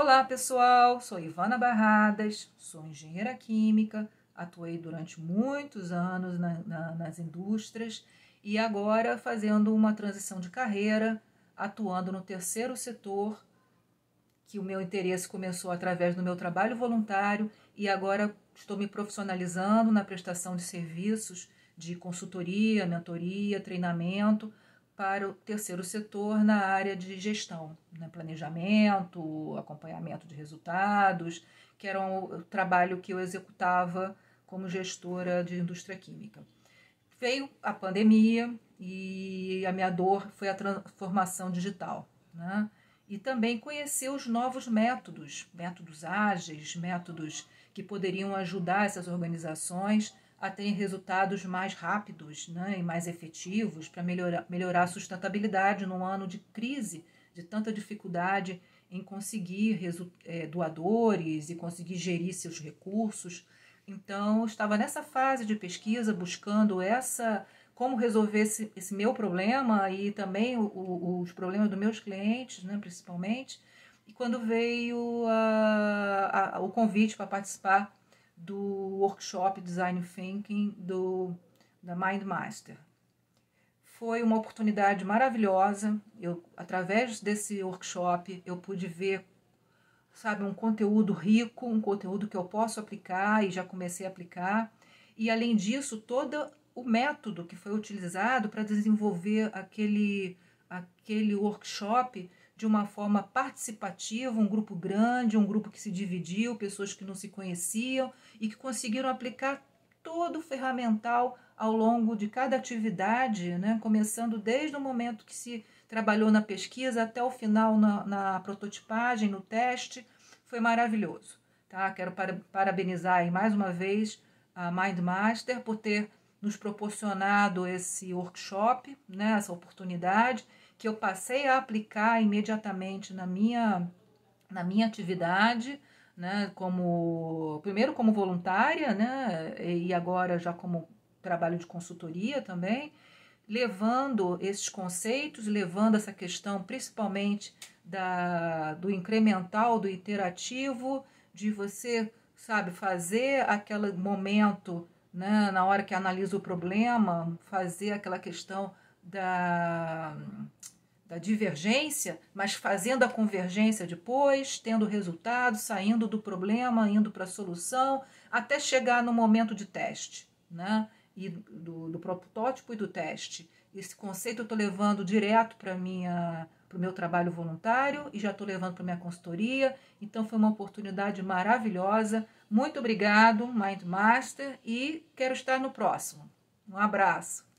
Olá, pessoal! Sou Ivana Barradas, sou engenheira química, atuei durante muitos anos na, na, nas indústrias e agora fazendo uma transição de carreira, atuando no terceiro setor, que o meu interesse começou através do meu trabalho voluntário e agora estou me profissionalizando na prestação de serviços de consultoria, mentoria, treinamento para o terceiro setor na área de gestão, né? planejamento, acompanhamento de resultados, que era o trabalho que eu executava como gestora de indústria química. Veio a pandemia e a minha dor foi a transformação digital, né? e também conhecer os novos métodos, métodos ágeis, métodos que poderiam ajudar essas organizações a ter resultados mais rápidos né, e mais efetivos para melhorar, melhorar a sustentabilidade num ano de crise, de tanta dificuldade em conseguir é, doadores e conseguir gerir seus recursos. Então, estava nessa fase de pesquisa, buscando essa como resolver esse, esse meu problema e também o, o, os problemas dos meus clientes, né, principalmente. E quando veio a, a, o convite para participar do workshop Design Thinking do, da Mind Master. Foi uma oportunidade maravilhosa. Eu, através desse workshop, eu pude ver, sabe, um conteúdo rico, um conteúdo que eu posso aplicar e já comecei a aplicar. E além disso, todo o método que foi utilizado para desenvolver aquele aquele workshop de uma forma participativa, um grupo grande, um grupo que se dividiu, pessoas que não se conheciam e que conseguiram aplicar todo o ferramental ao longo de cada atividade, né? começando desde o momento que se trabalhou na pesquisa até o final na, na prototipagem, no teste, foi maravilhoso. Tá? Quero parabenizar parabenizar mais uma vez a Mind Master por ter nos proporcionado esse workshop, né, essa oportunidade, que eu passei a aplicar imediatamente na minha, na minha atividade, né, como primeiro como voluntária, né, e agora já como trabalho de consultoria também, levando esses conceitos, levando essa questão principalmente da, do incremental, do iterativo, de você, sabe, fazer aquele momento né, na hora que analisa o problema, fazer aquela questão da, da divergência, mas fazendo a convergência depois, tendo resultado, saindo do problema, indo para a solução, até chegar no momento de teste. Né? e do, do protótipo e do teste. Esse conceito eu estou levando direto para minha para o meu trabalho voluntário e já estou levando para minha consultoria. Então foi uma oportunidade maravilhosa. Muito obrigado, Mind Master, e quero estar no próximo. Um abraço.